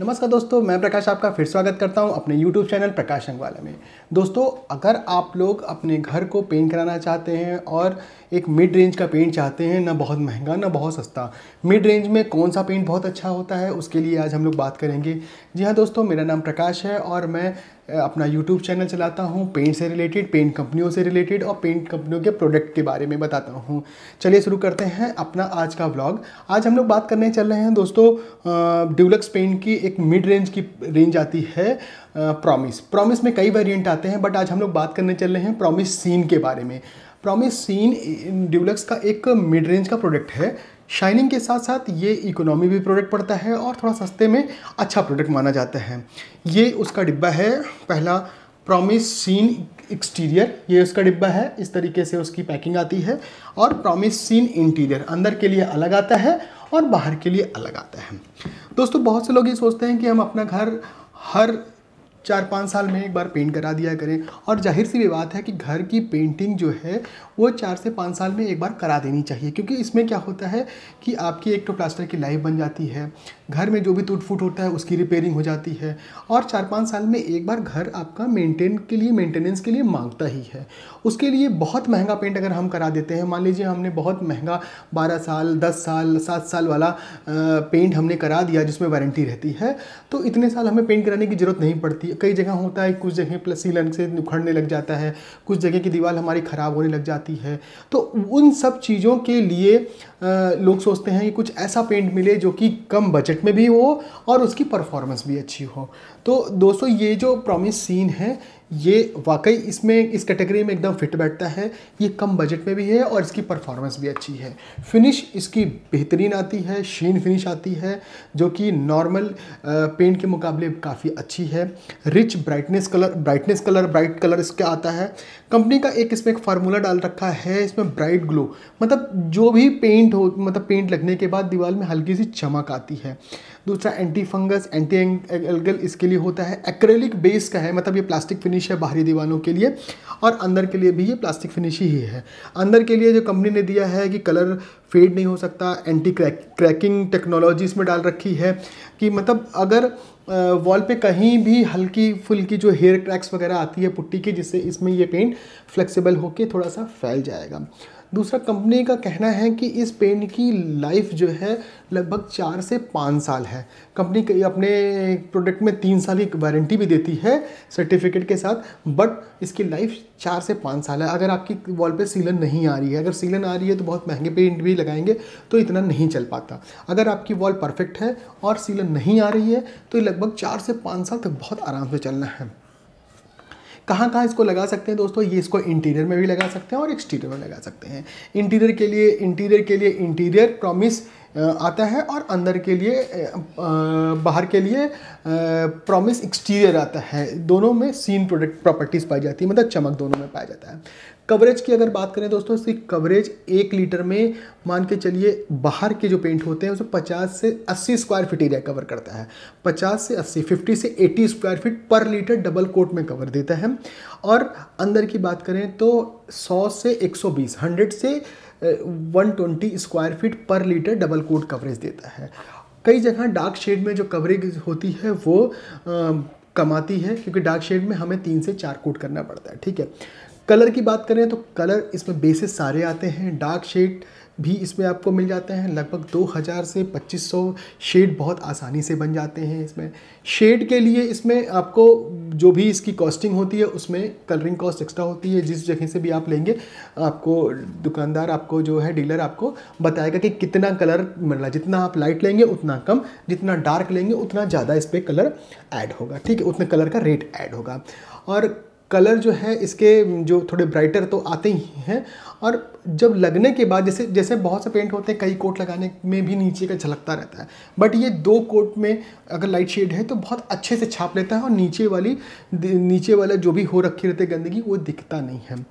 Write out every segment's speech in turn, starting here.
नमस्कार दोस्तों मैं प्रकाश आपका फिर स्वागत करता हूं अपने YouTube चैनल प्रकाश अंगवाला में दोस्तों अगर आप लोग अपने घर को पेंट कराना चाहते हैं और एक मिड रेंज का पेंट चाहते हैं ना बहुत महंगा ना बहुत सस्ता मिड रेंज में कौन सा पेंट बहुत अच्छा होता है उसके लिए आज हम लोग बात करेंगे जी हाँ दोस्तों मेरा नाम प्रकाश है और मैं अपना यूट्यूब चैनल चलाता हूँ पेंट से रिलेटेड पेंट कंपनियों से रिलेटेड और पेंट कंपनियों के प्रोडक्ट के बारे में बताता हूँ चलिए शुरू करते हैं अपना आज का ब्लॉग आज हम लोग बात करने चल रहे हैं दोस्तों ड्यूलक्स पेंट की एक मिड रेंज की रेंज आती है प्रॉमिस प्रॉमिस में कई वेरियंट आते हैं बट आज हम लोग बात करने चल रहे हैं प्रॉमिस सीन के बारे में प्रॉमिस सीन ड्यूलक्स का एक मिड रेंज का प्रोडक्ट है शाइनिंग के साथ साथ ये इकोनॉमी भी प्रोडक्ट पड़ता है और थोड़ा सस्ते में अच्छा प्रोडक्ट माना जाता है ये उसका डिब्बा है पहला प्रोमिस सीन एक्सटीरियर ये उसका डिब्बा है इस तरीके से उसकी पैकिंग आती है और प्रोमिस सीन इंटीरियर अंदर के लिए अलग आता है और बाहर के लिए अलग आता है दोस्तों बहुत से लोग ये सोचते हैं कि हम अपना घर हर चार पाँच साल में एक बार पेंट करा दिया करें और जाहिर सी भी बात है कि घर की पेंटिंग जो है वो चार से पाँच साल में एक बार करा देनी चाहिए क्योंकि इसमें क्या होता है कि आपकी एक तो प्लास्टर की लाइफ बन जाती है घर में जो भी टूट फूट होता है उसकी रिपेयरिंग हो जाती है और चार पाँच साल में एक बार घर आपका मेंटेन के लिए मेंटेनेंस के लिए मांगता ही है उसके लिए बहुत महंगा पेंट अगर हम करा देते हैं मान लीजिए हमने बहुत महंगा बारह साल दस साल सात साल वाला पेंट हमने करा दिया जिसमें वारंटी रहती है तो इतने साल हमें पेंट कराने की ज़रूरत नहीं पड़ती कई जगह होता है कुछ जगह प्लसीलन से उखड़ने लग जाता है कुछ जगह की दीवार हमारी ख़राब होने लग जाती है तो उन सब चीज़ों के लिए आ, लोग सोचते हैं कि कुछ ऐसा पेंट मिले जो कि कम बजट में भी हो और उसकी परफॉर्मेंस भी अच्छी हो तो दोस्तों ये जो प्रॉमिस सीन है ये वाकई इसमें इस कैटेगरी में एकदम फिट बैठता है ये कम बजट में भी है और इसकी परफॉर्मेंस भी अच्छी है फिनिश इसकी बेहतरीन आती है शीन फिनिश आती है जो कि नॉर्मल पेंट के मुकाबले काफ़ी अच्छी है rich brightness colour brightness colour bright colour इसका आता है कंपनी का एक इसमें एक फार्मूला डाल रखा है इसमें ब्राइट ग्लो मतलब जो भी पेंट हो मतलब पेंट लगने के बाद दीवार में हल्की सी चमक आती है दूसरा एंटी फंगस एंटी एल्गल इसके लिए होता है एक्रेलिक बेस का है मतलब ये प्लास्टिक फिनिश है बाहरी दीवानों के लिए और अंदर के लिए भी ये प्लास्टिक फिनिश ही है अंदर के लिए जो कंपनी ने दिया है कि कलर फेड नहीं हो सकता एंटी क्रैक क्रैकिंग टेक्नोलॉजी इसमें डाल रखी है कि मतलब अगर वॉल पे कहीं भी हल्की फुल्की जो हेयर क्रैक्स वगैरह आती है पुट्टी की जिससे इसमें ये पेंट फ्लेक्सिबल होके थोड़ा सा फैल जाएगा दूसरा कंपनी का कहना है कि इस पेंट की लाइफ जो है लगभग चार से पाँच साल है कंपनी अपने प्रोडक्ट में तीन साल की वारंटी भी देती है सर्टिफिकेट के साथ बट इसकी लाइफ चार से पाँच साल है अगर आपकी वॉल पे सीलन नहीं आ रही है अगर सीलन आ रही है तो बहुत महंगे पेंट भी लगाएंगे तो इतना नहीं चल पाता अगर आपकी वॉल परफेक्ट है और सीलन नहीं आ रही है तो लगभग चार से पाँच साल तक बहुत आराम से चलना है कहाँ कहाँ इसको लगा सकते हैं दोस्तों ये इसको इंटीरियर में भी लगा सकते हैं और एक्सटीरियर में लगा सकते हैं इंटीरियर के लिए इंटीरियर के लिए इंटीरियर प्रॉमिस आता है और अंदर के लिए बाहर के लिए प्रॉमिस एक्सटीरियर आता है दोनों में सीन प्रोडक्ट प्रॉपर्टीज़ पाई जाती है मतलब चमक दोनों में पाया जाता है कवरेज की अगर बात करें दोस्तों इसकी कवरेज एक लीटर में मान के चलिए बाहर के जो पेंट होते हैं उसे 50 से 80 स्क्वायर फीट एरिया कवर करता है 50 से 80 50 से 80 स्क्वायर फीट पर लीटर डबल कोट में कवर देता है और अंदर की बात करें तो 100 से 120 100 से वन ट्वेंटी स्क्वायर फीट पर लीटर डबल कोट कवरेज देता है कई जगह डार्क शेड में जो कवरेज होती है वो आ, कमाती है क्योंकि डार्क शेड में हमें तीन से चार कोट करना पड़ता है ठीक है कलर की बात करें तो कलर इसमें बेसिस सारे आते हैं डार्क शेड भी इसमें आपको मिल जाते हैं लगभग 2000 से 2500 शेड बहुत आसानी से बन जाते हैं इसमें शेड के लिए इसमें आपको जो भी इसकी कॉस्टिंग होती है उसमें कलरिंग कॉस्ट एक्स्ट्रा होती है जिस जगह से भी आप लेंगे आपको दुकानदार आपको जो है डीलर आपको बताएगा कि कितना कलर मतलब जितना आप लाइट लेंगे उतना कम जितना डार्क लेंगे उतना ज़्यादा इस पर कलर ऐड होगा ठीक है उतना कलर का रेट ऐड होगा और कलर जो है इसके जो थोड़े ब्राइटर तो आते ही हैं और जब लगने के बाद जैसे जैसे बहुत से पेंट होते हैं कई कोट लगाने में भी नीचे का झलकता रहता है बट ये दो कोट में अगर लाइट शेड है तो बहुत अच्छे से छाप लेता है और नीचे वाली नीचे वाला जो भी हो रखी रहती है गंदगी वो दिखता नहीं है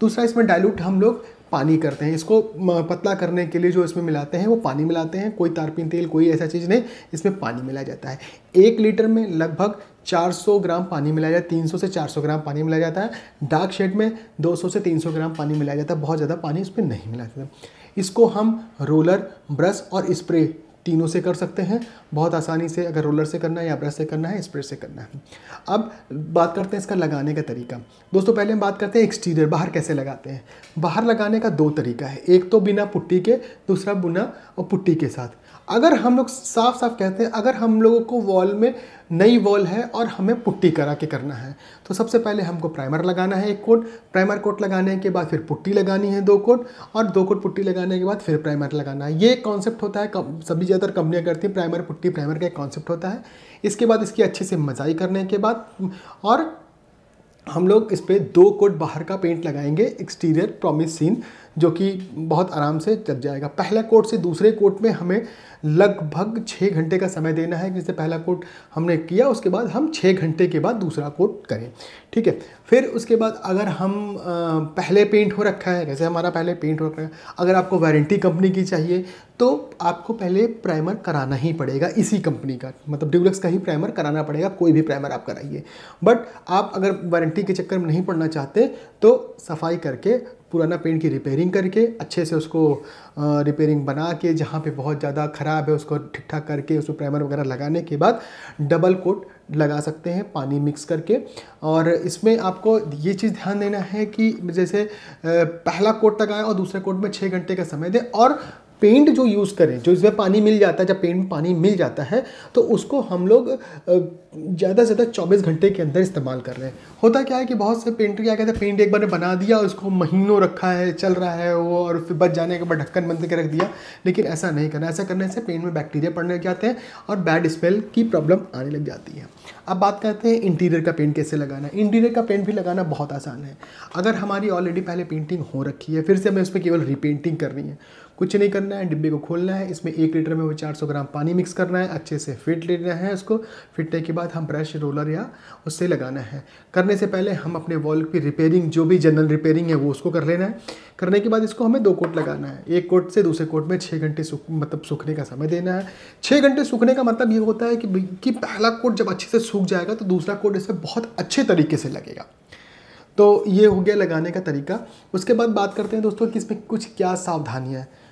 दूसरा इसमें डायलूट हम लोग पानी करते हैं इसको पतला करने के लिए जो इसमें मिलाते हैं वो पानी मिलाते हैं कोई तारपीन तेल कोई ऐसा चीज़ नहीं इसमें पानी मिलाया जाता है एक लीटर में लगभग 400 ग्राम पानी मिलाया जाता है 300 से 400 ग्राम पानी मिलाया जाता है डार्क शेड में 200 से 300 ग्राम पानी मिलाया जाता है बहुत ज़्यादा पानी पर नहीं मिलाया जाता इसको हम रोलर ब्रश और स्प्रे तीनों से कर सकते हैं बहुत आसानी से अगर रोलर से करना है या ब्रश से करना है स्प्रे से करना है अब बात करते हैं इसका लगाने का तरीका दोस्तों पहले हम बात करते हैं एक्सटीरियर बाहर कैसे लगाते हैं बाहर लगाने का दो तरीका है एक तो बिना पुट्टी के दूसरा बिना और पुट्टी के साथ अगर हम लोग साफ साफ कहते हैं अगर हम लोगों को वॉल में नई वॉल है और हमें पुट्टी करा के करना है तो सबसे पहले हमको प्राइमर लगाना है एक कोट प्राइमर कोट लगाने के बाद फिर पुट्टी लगानी है दो कोट और दो कोट पुट्टी लगाने के बाद फिर प्राइमर लगाना है ये एक कॉन्सेप्ट होता है सभी ज़्यादातर कंपनियाँ करती हैं प्राइमर पुट्टी प्राइमर का एक कॉन्सेप्ट होता है इसके बाद इसकी अच्छे से मजाई करने के बाद और हम लोग इस पर दो कोट बाहर का पेंट लगाएंगे एक्सटीरियर प्रोमिस सीन जो कि बहुत आराम से चल जाएगा पहला कोट से दूसरे कोट में हमें लगभग छः घंटे का समय देना है जिससे पहला कोट हमने किया उसके बाद हम छः घंटे के बाद दूसरा कोट करें ठीक है फिर उसके बाद अगर हम पहले पेंट हो रखा है जैसे हमारा पहले पेंट हो रखा है अगर आपको वारंटी कंपनी की चाहिए तो आपको पहले प्राइमर कराना ही पड़ेगा इसी कंपनी का मतलब ड्यूलक्स का ही प्राइमर कराना पड़ेगा कोई भी प्राइमर आप कराइए बट आप अगर वारंटी के चक्कर में नहीं पड़ना चाहते तो सफाई करके पुराना पेंट की रिपेयरिंग करके अच्छे से उसको रिपेयरिंग बना के जहाँ पे बहुत ज़्यादा ख़राब है उसको ठीक ठाक करके उसको प्राइमर वगैरह लगाने के बाद डबल कोट लगा सकते हैं पानी मिक्स करके और इसमें आपको ये चीज़ ध्यान देना है कि जैसे पहला कोट तक आए और दूसरे कोट में छः घंटे का समय दें और पेंट जो यूज़ करें जो इसमें पानी मिल जाता है जब पेंट में पानी मिल जाता है तो उसको हम लोग ज़्यादा से ज़्यादा 24 घंटे के अंदर इस्तेमाल कर रहे हैं होता क्या है कि बहुत से पेंटर क्या कहते हैं पेंट एक बार ने बना दिया और उसको महीनों रखा है चल रहा है वो और फिर बच जाने के बाद ढक्कन बंद कर रख दिया लेकिन ऐसा नहीं करना ऐसा करने से पेंट में बैक्टीरिया पड़ने लग जाते हैं और बैड स्मेल की प्रॉब्लम आने लग जाती है अब बात करते हैं इंटीरियर का पेंट कैसे लगाना इंटीरियर का पेंट भी लगाना बहुत आसान है अगर हमारी ऑलरेडी पहले पेंटिंग हो रखी है फिर से हमें उस पर केवल रिपेंटिंग करनी है कुछ नहीं करना है डिब्बे को खोलना है इसमें एक लीटर में वो चार ग्राम पानी मिक्स करना है अच्छे से फिट लेना है उसको फिटने के बाद हम ब्रश रोलर या उससे लगाना है करने से पहले हम अपने वॉल की रिपेयरिंग जो भी जनरल रिपेयरिंग है वो उसको कर लेना है करने के बाद इसको हमें दो कोट लगाना है एक कोट से दूसरे कोट में छः घंटे सूख मतलब सूखने का समय देना है छः घंटे सूखने का मतलब ये होता है कि कि पहला कोट जब अच्छे से सूख जाएगा तो दूसरा कोट इसमें बहुत अच्छे तरीके से लगेगा तो ये हो गया लगाने का तरीका उसके बाद बात करते हैं दोस्तों कि इसमें कुछ क्या सावधानियाँ हैं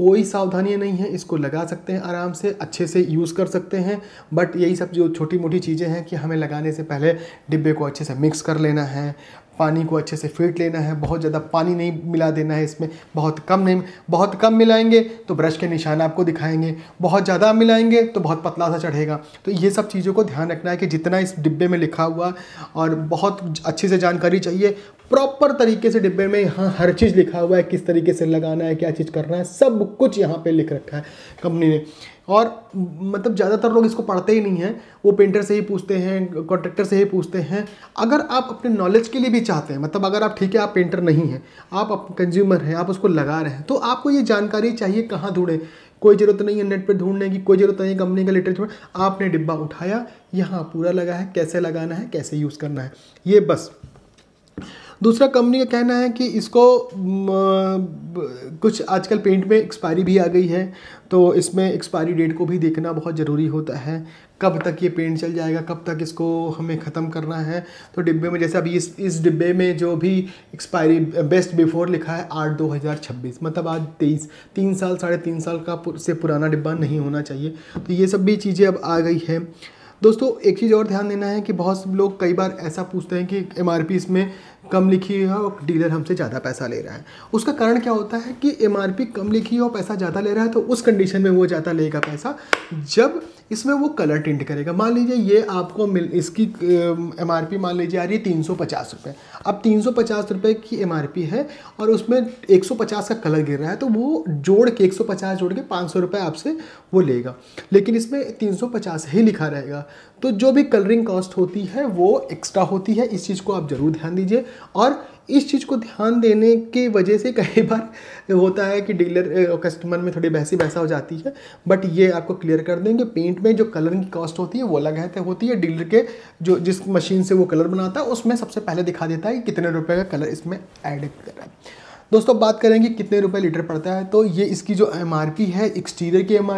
कोई सावधानियाँ नहीं है इसको लगा सकते हैं आराम से अच्छे से यूज़ कर सकते हैं बट यही सब जो छोटी मोटी चीज़ें हैं कि हमें लगाने से पहले डिब्बे को अच्छे से मिक्स कर लेना है पानी को अच्छे से फिट लेना है बहुत ज़्यादा पानी नहीं मिला देना है इसमें बहुत कम नहीं बहुत कम मिलाएंगे तो ब्रश के निशान आपको दिखाएंगे बहुत ज़्यादा मिलाएंगे तो बहुत पतला सा चढ़ेगा तो ये सब चीज़ों को ध्यान रखना है कि जितना इस डिब्बे में लिखा हुआ और बहुत अच्छे से जानकारी चाहिए प्रॉपर तरीके से डिब्बे में यहाँ हर चीज़ लिखा हुआ है किस तरीके से लगाना है क्या चीज़ करना है सब कुछ यहाँ पर लिख रखा है कंपनी ने और मतलब ज़्यादातर लोग इसको पढ़ते ही नहीं हैं वो पेंटर से ही पूछते हैं कॉन्ट्रैक्टर से ही पूछते हैं अगर आप अपने नॉलेज के लिए भी चाहते हैं मतलब अगर आप ठीक है आप पेंटर नहीं हैं आप कंज्यूमर हैं आप उसको लगा रहे हैं तो आपको ये जानकारी चाहिए कहाँ ढूंढें कोई ज़रूरत नहीं है नेट पर ढूंढने की कोई ज़रूरत नहीं है कंपनी का लिटरेचर आपने डिब्बा उठाया यहाँ पूरा लगा है कैसे लगाना है कैसे यूज़ करना है ये बस दूसरा कंपनी का कहना है कि इसको कुछ आजकल पेंट में एक्सपायरी भी आ गई है तो इसमें एक्सपायरी डेट को भी देखना बहुत ज़रूरी होता है कब तक ये पेंट चल जाएगा कब तक इसको हमें ख़त्म करना है तो डिब्बे में जैसे अभी इस इस डिब्बे में जो भी एक्सपायरी बेस्ट बिफोर लिखा है आठ दो हज़ार छब्बीस मतलब आज तेईस तीन साल साढ़े तीन साल का पुर, से पुराना डिब्बा नहीं होना चाहिए तो ये सब भी चीज़ें अब आ गई हैं दोस्तों एक चीज़ और ध्यान देना है कि बहुत से लोग कई बार ऐसा पूछते हैं कि एम इसमें कम लिखी हुई है और डीलर हमसे ज़्यादा पैसा ले रहा है उसका कारण क्या होता है कि एम कम लिखी हुई और पैसा ज़्यादा ले रहा है तो उस कंडीशन में वो ज़्यादा लेगा पैसा जब इसमें वो कलर टिंट करेगा मान लीजिए ये आपको मिल इसकी एम आर पी मान लीजिए आ रही है तीन सौ पचास रुपये अब तीन सौ पचास रुपये की एम आर पी है और उसमें एक सौ पचास का कलर गिर रहा है तो वो जोड़ के एक सौ पचास जोड़ के पाँच सौ रुपये आपसे वो लेगा लेकिन इसमें तीन सौ पचास ही लिखा रहेगा तो जो भी कलरिंग कॉस्ट होती है वो एक्स्ट्रा होती है इस चीज़ को आप ज़रूर ध्यान दीजिए और इस चीज़ को ध्यान देने की वजह से कई बार होता है कि डीलर कस्टमर में थोड़ी बहसी बहसा हो जाती है बट ये आपको क्लियर कर देंगे पेंट में जो कलर की कॉस्ट होती है वो अलग है होती है डीलर के जो जिस मशीन से वो कलर बनाता है उसमें सबसे पहले दिखा देता है कि कितने रुपए का कलर इसमें ऐड कर रहा है दोस्तों बात करेंगे कितने रुपए लीटर पड़ता है तो ये इसकी जो एम है एक्सटीरियर की एम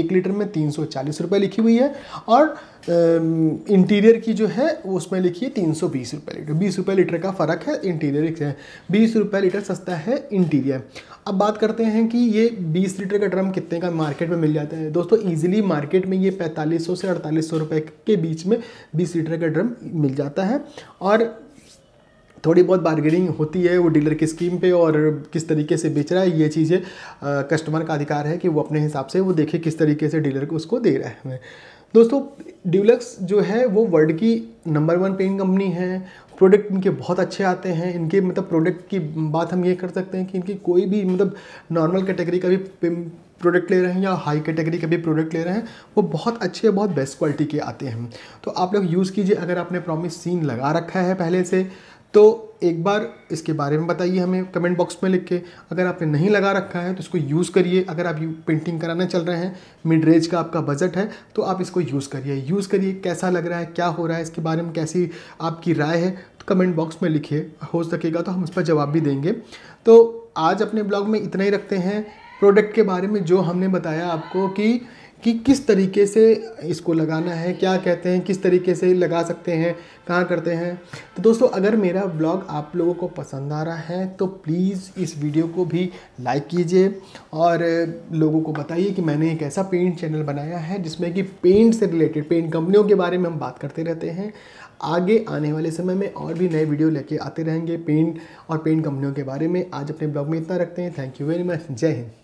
एक लीटर में तीन सौ लिखी हुई है और इंटीरियर की जो है उसमें लिखी है तीन सौ बीस रुपये लीटर बीस रुपये लीटर का फ़र्क है इंटीरियर से बीस रुपये लीटर सस्ता है इंटीरियर अब बात करते हैं कि ये बीस लीटर का ड्रम कितने का मार्केट में मिल जाता है दोस्तों ईजिली मार्केट में ये पैंतालीस सौ से अड़तालीस सौ रुपये के बीच में बीस लीटर का ड्रम मिल जाता है और थोड़ी बहुत बार्गेनिंग होती है वो डीलर की स्कीम पे और किस तरीके से बेच रहा है ये चीज़ें कस्टमर का अधिकार है कि वो अपने हिसाब से वो देखे किस तरीके से डीलर को उसको दे रहा है दोस्तों ड्यूलक्स जो है वो वर्ल्ड की नंबर वन पेन कंपनी है प्रोडक्ट इनके बहुत अच्छे आते हैं इनके मतलब प्रोडक्ट की बात हम ये कर सकते हैं कि इनकी कोई भी मतलब नॉर्मल कैटेगरी का भी प्रोडक्ट ले रहे हैं या हाई कैटेगरी का भी प्रोडक्ट ले रहे हैं वो बहुत अच्छे बहुत बेस्ट क्वालिटी के आते हैं तो आप लोग यूज़ कीजिए अगर आपने प्रॉमिस सीन लगा रखा है पहले से तो एक बार इसके बारे में बताइए हमें कमेंट बॉक्स में लिख के अगर आपने नहीं लगा रखा है तो इसको यूज़ करिए अगर आप यू पेंटिंग कराने चल रहे हैं मिड रेंज का आपका बजट है तो आप इसको यूज़ करिए यूज़ करिए कैसा लग रहा है क्या हो रहा है इसके बारे में कैसी आपकी राय है तो कमेंट बॉक्स में लिखिए हो सकेगा तो हम उस पर जवाब भी देंगे तो आज अपने ब्लॉग में इतना ही रखते हैं प्रोडक्ट के बारे में जो हमने बताया आपको कि कि किस तरीके से इसको लगाना है क्या कहते हैं किस तरीके से लगा सकते हैं कहाँ करते हैं तो दोस्तों अगर मेरा ब्लॉग आप लोगों को पसंद आ रहा है तो प्लीज़ इस वीडियो को भी लाइक कीजिए और लोगों को बताइए कि मैंने एक ऐसा पेंट चैनल बनाया है जिसमें कि पेंट से रिलेटेड पेंट कंपनियों के बारे में हम बात करते रहते हैं आगे आने वाले समय में और भी नए वीडियो लेके आते रहेंगे पेंट और पेंट कंपनियों के बारे में आज अपने ब्लॉग में इतना रखते हैं थैंक यू वेरी मच जय हिंद